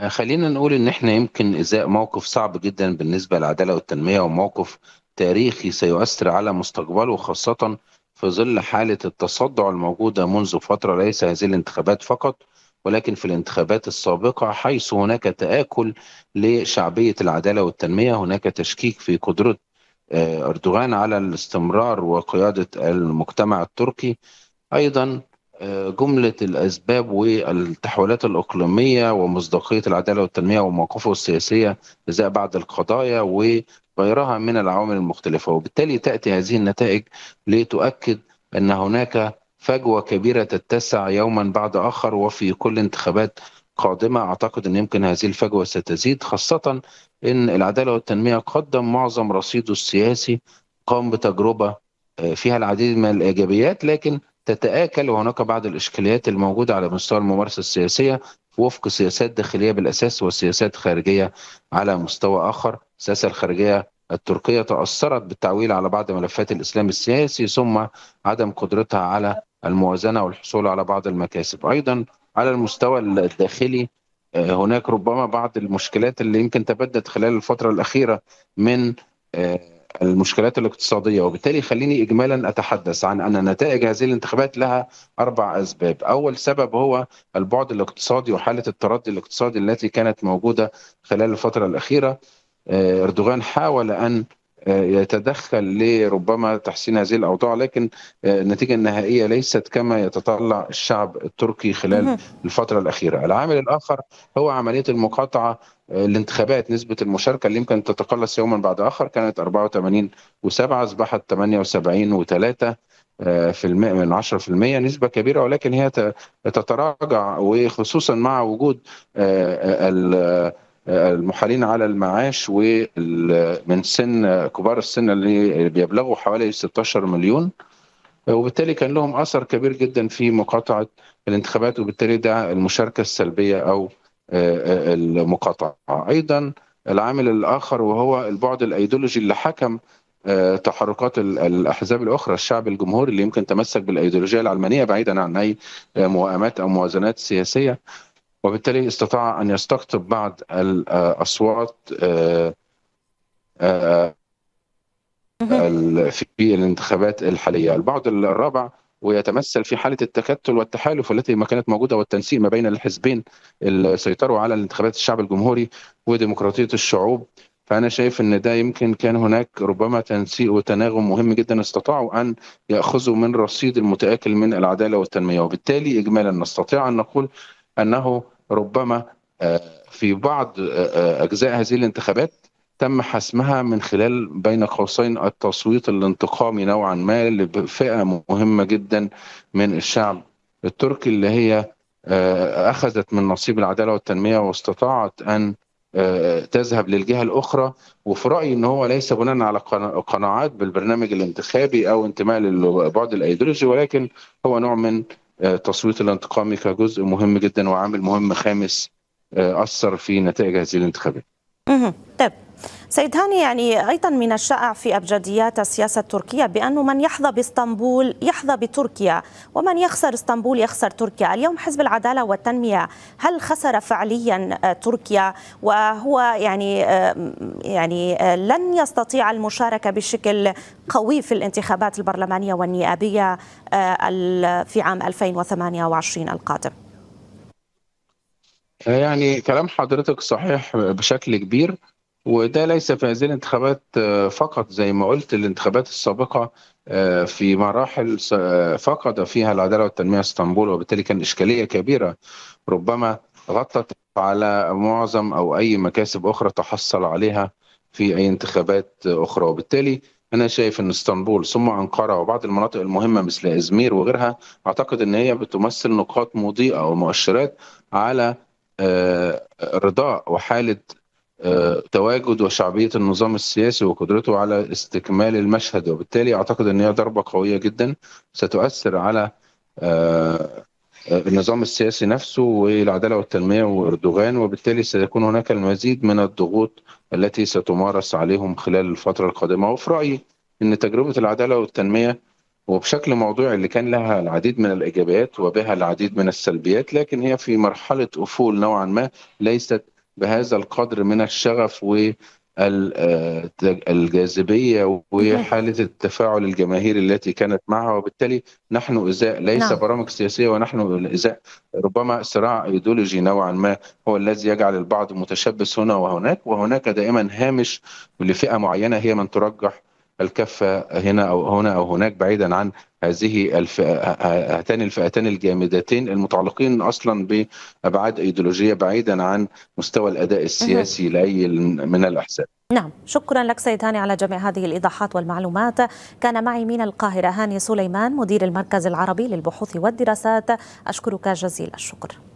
آه، خلينا نقول ان احنا يمكن ازاء موقف صعب جدا بالنسبه للعداله والتنميه وموقف تاريخي سيؤثر على مستقبله خاصه في ظل حاله التصدع الموجوده منذ فتره ليس هذه الانتخابات فقط ولكن في الانتخابات السابقه حيث هناك تاكل لشعبيه العداله والتنميه هناك تشكيك في قدره آه، اردوغان على الاستمرار وقياده المجتمع التركي ايضا جملة الأسباب والتحولات الإقليمية ومصداقية العدالة والتنمية ومواقفه السياسية إزاء بعض القضايا وغيرها من العوامل المختلفة وبالتالي تأتي هذه النتائج لتؤكد أن هناك فجوة كبيرة تتسع يوما بعد آخر وفي كل انتخابات قادمة أعتقد أن يمكن هذه الفجوة ستزيد خاصة أن العدالة والتنمية قدم معظم رصيده السياسي قام بتجربة آه، فيها العديد من الإيجابيات لكن تتآكل وهناك بعض الإشكاليات الموجودة على مستوى الممارسة السياسية وفق سياسات داخلية بالأساس وسياسات خارجية على مستوى آخر السياسة الخارجية التركية تأثرت بالتعويل على بعض ملفات الإسلام السياسي ثم عدم قدرتها على الموازنة والحصول على بعض المكاسب أيضا على المستوى الداخلي آه، هناك ربما بعض المشكلات اللي يمكن تبدت خلال الفترة الأخيرة من آه، المشكلات الاقتصادية وبالتالي خليني إجمالا أتحدث عن أن نتائج هذه الانتخابات لها أربع أسباب أول سبب هو البعد الاقتصادي وحالة التردي الاقتصادي التي كانت موجودة خلال الفترة الأخيرة آه، إردوغان حاول أن آه، يتدخل لربما تحسين هذه الاوضاع لكن آه، النتيجه النهائيه ليست كما يتطلع الشعب التركي خلال الفتره الاخيره، العامل الاخر هو عمليه المقاطعه الانتخابات آه، نسبة المشاركة اللي يمكن تتقلص يوما بعد آخر كانت 84 و7 أصبحت 78 و3 في الماء من 10% نسبة كبيرة ولكن هي تتراجع وخصوصا مع وجود المحالين على المعاش ومن سن كبار السن اللي بيبلغوا حوالي 16 مليون وبالتالي كان لهم اثر كبير جدا في مقاطعه الانتخابات وبالتالي ده المشاركه السلبيه او آه، آه، المقاطعه. ايضا العامل الاخر وهو البعد الايديولوجي اللي حكم آه، تحركات الاحزاب الاخرى الشعب الجمهوري اللي يمكن تمسك بالايديولوجيه العلمانيه بعيدا عن اي موائمات او موازنات سياسيه وبالتالي استطاع أن يستقطب بعض الأصوات آه، آه، في الانتخابات الحالية البعض الرابع ويتمثل في حالة التكتل والتحالف التي ما كانت موجودة والتنسيق ما بين الحزبين اللي سيطروا على الانتخابات الشعب الجمهوري وديمقراطية الشعوب فأنا شايف أن ده يمكن كان هناك ربما تنسيق وتناغم مهم جدا استطاعوا أن يأخذوا من رصيد المتآكل من العدالة والتنمية وبالتالي إجمالا نستطيع أن نقول انه ربما آه، في بعض آه، آه، اجزاء هذه الانتخابات تم حسمها من خلال بين قوسين التصويت الانتقامي نوعا ما لفئه مهمه جدا من الشعب التركي اللي هي اخذت من نصيب العداله والتنميه واستطاعت ان تذهب للجهه الاخرى وفي رايي ان هو ليس بناء على قناعات بالبرنامج الانتخابي او انتماء للبعد الايديولوجي ولكن هو نوع من آه، تصويت الانتقامي كجزء مهم جدا وعامل مهم خامس آه، اثر في نتائج هذه الانتخابات. سيد هاني يعني أيضا من الشائع في أبجديات السياسة التركية بأنه من يحظى باسطنبول يحظى بتركيا ومن يخسر اسطنبول يخسر تركيا اليوم حزب العدالة والتنمية هل خسر فعليا تركيا وهو يعني يعني لن يستطيع المشاركة بشكل قوي في الانتخابات البرلمانية والنيابية في عام 2028 القادم يعني كلام حضرتك صحيح بشكل كبير وده ليس في هذه الانتخابات آه، فقط زي ما قلت الانتخابات السابقة آه، في مراحل آه، فقد فيها العدالة والتنمية اسطنبول وبالتالي كان إشكالية كبيرة ربما غطت على معظم أو أي مكاسب أخرى تحصل عليها في أي انتخابات أخرى وبالتالي أنا شايف أن اسطنبول ثم أنقرة وبعض المناطق المهمة مثل إزمير وغيرها أعتقد أن هي بتمثل نقاط مضيئة ومؤشرات على رضاء وحالة تواجد وشعبية النظام السياسي وقدرته على استكمال المشهد وبالتالي أعتقد أن هي ضربة قوية جدا ستؤثر على آه، النظام السياسي نفسه والعدالة والتنمية وإردوغان وبالتالي سيكون هناك المزيد من الضغوط التي ستمارس عليهم خلال الفترة القادمة وفي رأيي أن تجربة العدالة والتنمية وبشكل موضوعي اللي كان لها العديد من الإيجابيات وبها العديد من السلبيات لكن هي في مرحلة أفول نوعا ما ليست بهذا القدر من الشغف والجاذبيه آه، وحاله التفاعل الجماهيري التي كانت معها وبالتالي نحن ازاء ليس نعم. برامج سياسيه ونحن ازاء ربما صراع ايديولوجي نوعا ما هو الذي يجعل البعض متشبث هنا وهناك وهناك دائما هامش لفئه معينه هي من ترجح الكفه هنا او هنا او هناك بعيدا عن هذه الفئه هاتان الفئتان الجامدتين المتعلقين اصلا بابعاد ايديولوجيه بعيدا عن مستوى الاداء السياسي لاي من الاحزاب. نعم شكرا لك سيد هاني على جميع هذه الإيضاحات والمعلومات كان معي من القاهرة هاني سليمان مدير المركز العربي للبحوث والدراسات أشكرك جزيل الشكر